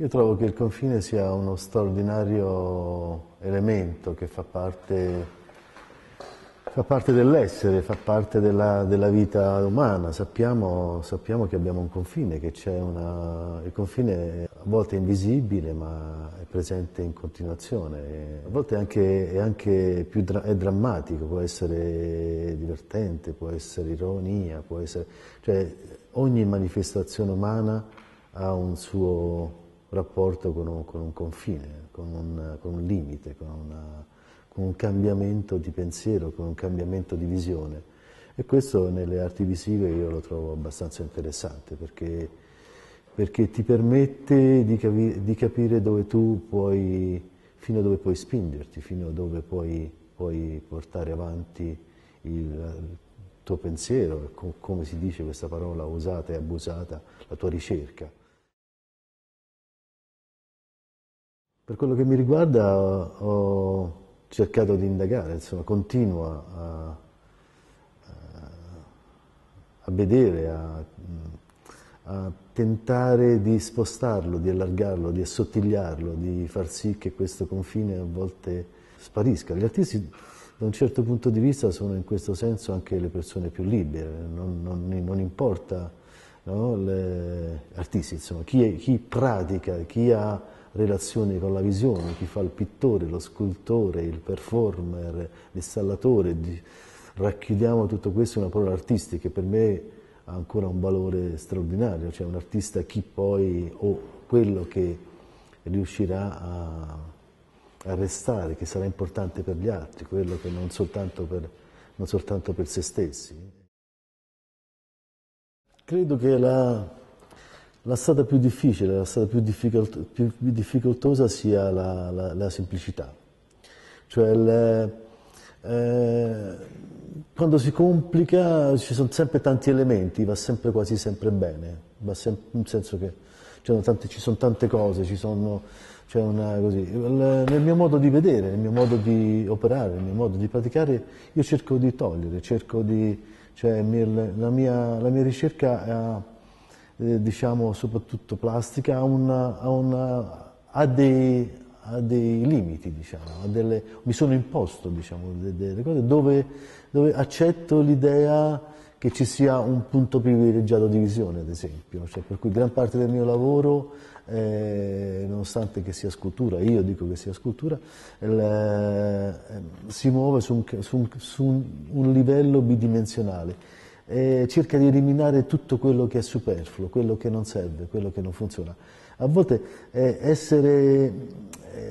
Io trovo che il confine sia uno straordinario elemento che fa parte, fa parte dell'essere, fa parte della, della vita umana. Sappiamo, sappiamo, che abbiamo un confine, che c'è una... il confine a volte è invisibile ma è presente in continuazione. A volte è anche, è anche più dra è drammatico, può essere divertente, può essere ironia, può essere... Cioè ogni manifestazione umana ha un suo rapporto con un, con un confine, con un, con un limite, con, una, con, un cambiamento di pensiero, con un cambiamento di visione. E questo nelle arti visive io lo trovo abbastanza interessante perché, perché ti permette di, capi, di, capire dove tu puoi, fino a dove puoi spingerti, fino a dove puoi, puoi portare avanti il tuo pensiero, come si dice questa parola usata e abusata, la tua ricerca. Per quello che mi riguarda ho cercato di indagare, insomma, continuo a, a vedere, a, a, tentare di spostarlo, di allargarlo, di assottigliarlo, di far sì che questo confine a volte sparisca. Gli artisti da un certo punto di vista sono in questo senso anche le persone più libere, non, non, non importa no? le, artisti, insomma, chi, chi pratica, chi ha relazioni con la visione, chi fa il pittore, lo scultore, il performer, l'installatore. Racchiudiamo tutto questo in una parola artistica che per me ha ancora un valore straordinario, cioè un artista chi poi o quello che riuscirà a, a restare, che sarà importante per gli altri, quello che non soltanto per, non soltanto per se stessi. Credo che la, la strada più difficile, la strada più, difficult più difficoltosa sia la, la, la semplicità. Cioè le, eh, quando si complica ci sono sempre tanti elementi, va sempre quasi sempre bene, va sem- nel senso che tante, ci sono tante cose, ci sono, cioè una, così. nel mio modo di vedere, nel mio modo di operare, nel mio modo di praticare, io cerco di togliere, cerco di, cioè, la, mia, la mia ricerca è eh, diciamo soprattutto plastica, ha, una, ha, una, ha, dei, ha dei, limiti, diciamo, delle, mi sono imposto diciamo, delle cose dove, dove accetto l'idea che ci sia un punto privilegiato di visione, ad esempio, cioè, per cui gran parte del mio lavoro, eh, nonostante che sia scultura, io dico che sia scultura, eh, si muove su un, su un, su un livello bidimensionale eh, cerca di eliminare tutto quello che è superfluo, quello che non serve, quello che non funziona. A volte eh, essere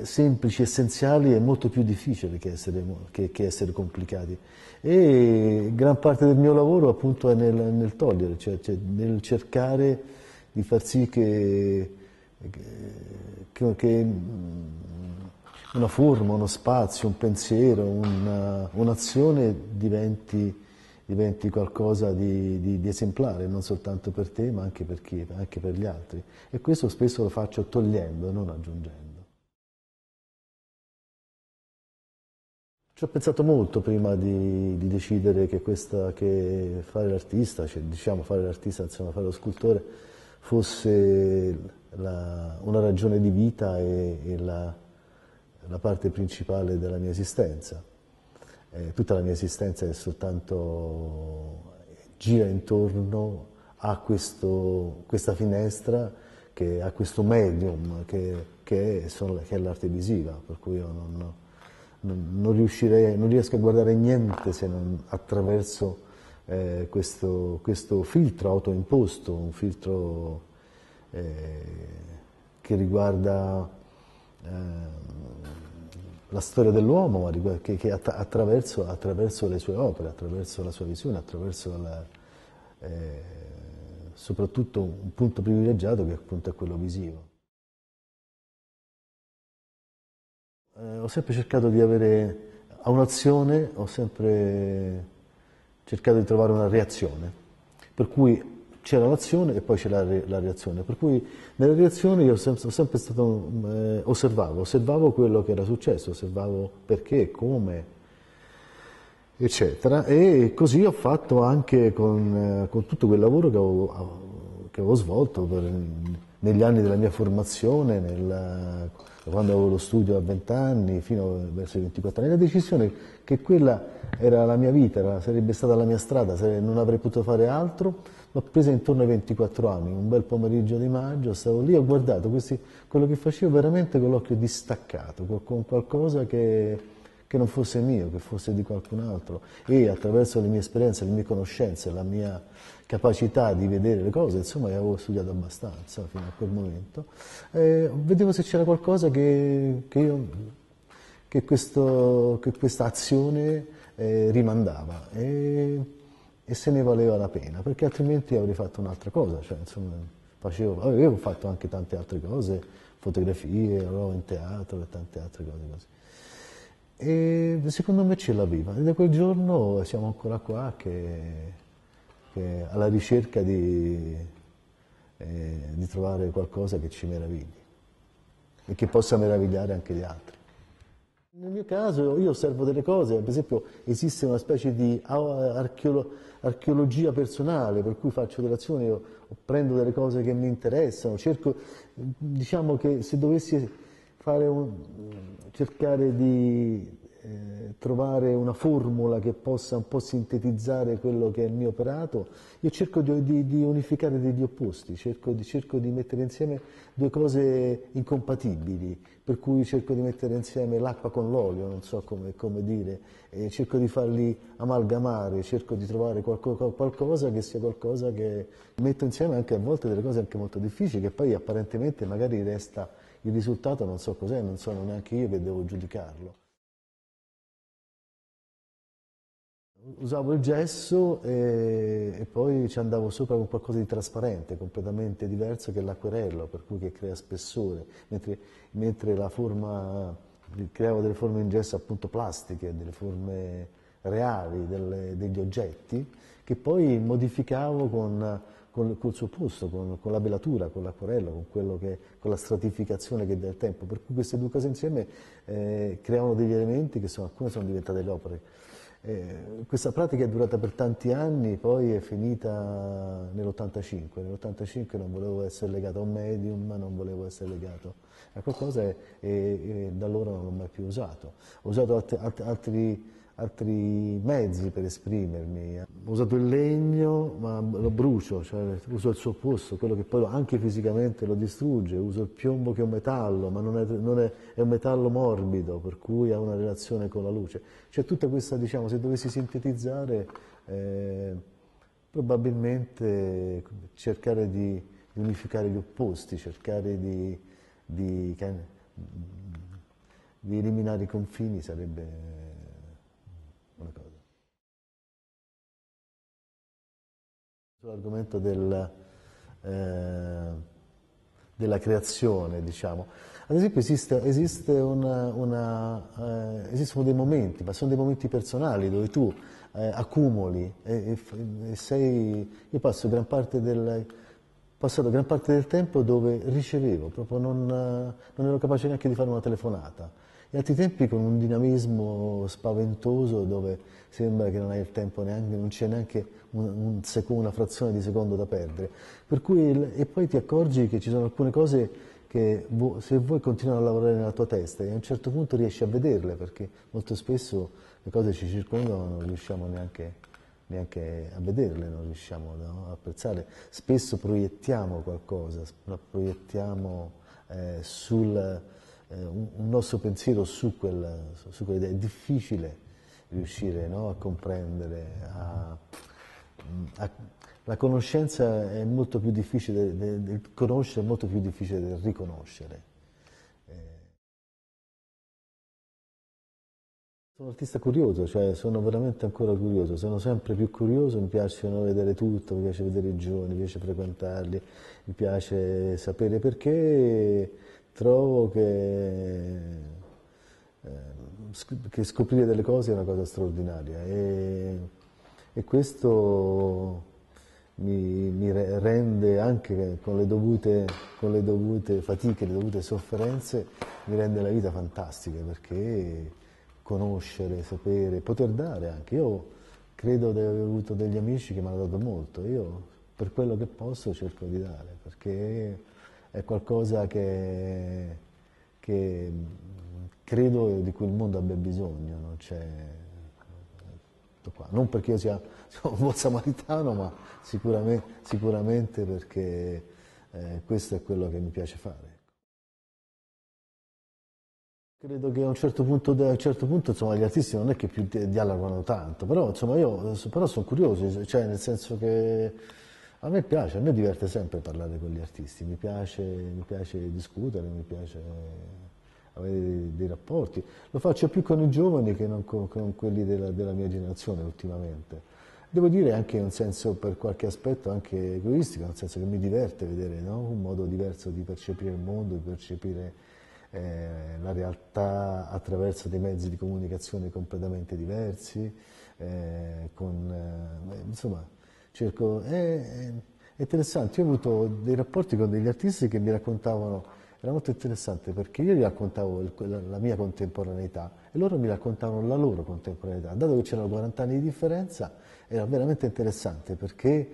eh, semplici, essenziali è molto più difficile che essere, che, che essere, complicati e gran parte del mio lavoro appunto è nel, nel togliere, cioè, cioè, nel cercare di far sì che, che, che una forma, uno spazio, un pensiero, una, un'azione diventi diventi qualcosa di, di, di, esemplare, non soltanto per te, ma anche per, chi, anche per gli altri. E questo spesso lo faccio togliendo, non aggiungendo. Ci ho pensato molto prima di, di decidere che, questa, che fare l'artista, cioè, diciamo fare l'artista, insomma fare lo scultore, fosse la, una ragione di vita e, e la, la parte principale della mia esistenza eh, tutta la mia esistenza è soltanto gira intorno a questo, questa finestra, che, a questo medium che, che, è, sono, che è, l'arte visiva, per cui io non, non, non, riuscirei, non riesco a guardare niente se non attraverso eh, questo, questo, filtro autoimposto, un filtro eh, che riguarda... Eh, la storia dell'uomo, ma che, che attra attraverso, attraverso, le sue opere, attraverso la sua visione, attraverso la, eh, soprattutto un punto privilegiato che appunto è quello visivo. Eh, ho sempre cercato di avere a un'azione ho sempre cercato di trovare una reazione, per cui c'è l'azione e poi c'è la, re, la, reazione. Per cui nella reazione io sem ho sempre stato, eh, osservavo, osservavo quello che era successo, osservavo perché, come, eccetera. E così ho fatto anche con, eh, con tutto quel lavoro che avevo, che avevo svolto per, negli anni della mia formazione, nella, quando avevo lo studio a 20 anni, fino verso i 24 anni, la decisione che quella era la mia vita, era, sarebbe stata la mia strada, non avrei potuto fare altro l'ho presa intorno ai 24 anni, un bel pomeriggio di maggio, stavo lì e ho guardato questi, quello che facevo veramente con l'occhio distaccato, con qualcosa che, che non fosse mio, che fosse di qualcun altro e attraverso le mie esperienze, le mie conoscenze, la mia capacità di vedere le cose, insomma avevo studiato abbastanza fino a quel momento, eh, vedevo se c'era qualcosa che, che, io, che, questo, che questa azione eh, rimandava. E e se ne valeva la pena, perché altrimenti avrei fatto un'altra cosa, cioè, insomma, facevo, avevo fatto anche tante altre cose, fotografie, ero in teatro e tante altre cose così. E secondo me ce l'aveva. E da quel giorno siamo ancora qua che, che alla ricerca di, eh, di trovare qualcosa che ci meravigli e che possa meravigliare anche gli altri. Nel mio caso io osservo delle cose, per esempio esiste una specie di archeolo archeologia personale, per cui faccio delle azioni, o, o prendo delle cose che mi interessano, cerco, diciamo che se dovessi fare un, cercare di eh, trovare una formula che possa un po' sintetizzare quello che è il mio operato, io cerco di, di, di unificare degli opposti, cerco di, cerco di, mettere insieme due cose incompatibili, per cui cerco di mettere insieme l'acqua con l'olio, non so come, come dire, eh, cerco di farli amalgamare, cerco di trovare qualco, qualcosa che sia qualcosa che metto insieme anche a volte delle cose anche molto difficili, che poi apparentemente magari resta il risultato, non so cos'è, non sono neanche io che devo giudicarlo. usavo il gesso e, e, poi ci andavo sopra con qualcosa di trasparente, completamente diverso che l'acquerello, per cui che crea spessore, mentre, mentre la forma, creavo delle forme in gesso appunto plastiche, delle forme reali delle, degli oggetti, che poi modificavo con, con, col suo posto, con, con la velatura, con l'acquerello, con, che, con la stratificazione che dà il tempo. Per cui queste due cose insieme eh, creano degli elementi che sono, alcune sono diventate le opere eh, questa pratica è durata per tanti anni, poi è finita nell'85. Nell'85 non volevo essere legato a un medium, non volevo essere legato a qualcosa e, e, e da allora non l'ho mai più usato. Ho usato alt alt altri altri mezzi per esprimermi. Ho usato il legno, ma lo brucio, cioè uso il suo opposto, quello che poi anche fisicamente lo distrugge, uso il piombo che è un metallo, ma non è, non è, è un metallo morbido, per cui ha una relazione con la luce. Cioè tutta questa, diciamo, se dovessi sintetizzare, eh, probabilmente cercare di, unificare gli opposti, cercare di, di, di eliminare i confini sarebbe una cosa. Sull'argomento del, eh, della creazione, diciamo. Ad esempio esiste, esiste una, una, eh, esistono dei momenti, ma sono dei momenti personali dove tu eh, accumuli e, e, e sei... Io passo gran parte del passato gran parte del tempo dove ricevevo, proprio non, non, ero capace neanche di fare una telefonata. Gli altri tempi con un dinamismo spaventoso dove sembra che non hai il tempo neanche, non c'è neanche un, un secondo, una frazione di secondo da perdere. Cui, e poi ti accorgi che ci sono alcune cose che se vuoi continuare a lavorare nella tua testa e a un certo punto riesci a vederle perché molto spesso le cose ci circondano non riusciamo neanche, neanche a vederle, non riusciamo no, ad apprezzarle. Spesso proiettiamo qualcosa, la proiettiamo eh, sul eh, un, nostro pensiero su quella, su quella È difficile riuscire no, a comprendere, a, a, la conoscenza è molto più difficile, del, del conoscere è molto più difficile del riconoscere. Eh, sono un artista curioso, cioè sono veramente ancora curioso, sono sempre più curioso, mi piace vedere tutto, mi piace vedere i giovani, mi piace frequentarli, mi piace sapere perché trovo che, ehm, che, scoprire delle cose è una cosa straordinaria e, e questo mi, mi, rende anche con le, dovute, con le dovute fatiche, le dovute sofferenze, mi rende la vita fantastica perché conoscere, sapere, poter dare anche. Io credo di aver avuto degli amici che mi hanno dato molto, io per quello che posso cerco di dare perché è qualcosa che, che credo di cui il mondo abbia bisogno. No? Cioè, non perché io sia, sia, un buon samaritano, ma sicuramente, sicuramente perché eh, questo è quello che mi piace fare. Credo che a un certo punto, un certo punto insomma, gli artisti non è che più dialogano tanto, però, insomma, io, però sono curioso, cioè, nel senso che a me piace, a me diverte sempre parlare con gli artisti, mi piace, mi piace discutere, mi piace avere dei, dei, rapporti. Lo faccio più con i giovani che non con, con quelli della, della, mia generazione ultimamente. Devo dire anche in un senso, per qualche aspetto, anche egoistico, nel senso che mi diverte vedere no? un modo diverso di percepire il mondo, di percepire eh, la realtà attraverso dei mezzi di comunicazione completamente diversi, eh, con, eh, insomma, Cerco, è, è interessante, io ho avuto dei rapporti con degli artisti che mi raccontavano era molto interessante perché io gli raccontavo la mia contemporaneità e loro mi raccontavano la loro contemporaneità. Dato che c'erano 40 anni di differenza, era veramente interessante perché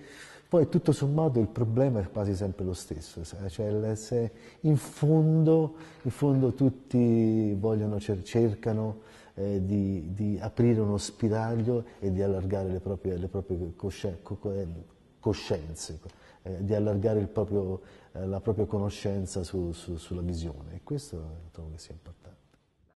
poi tutto sommato il problema è quasi sempre lo stesso, cioè in fondo, in fondo tutti vogliono, cercano eh, di, di, aprire uno spiraglio e di allargare le proprie, le proprie coscien eh, coscienze, eh, di allargare proprio, eh, la propria conoscenza su, su, sulla visione. E questo trovo che sia importante.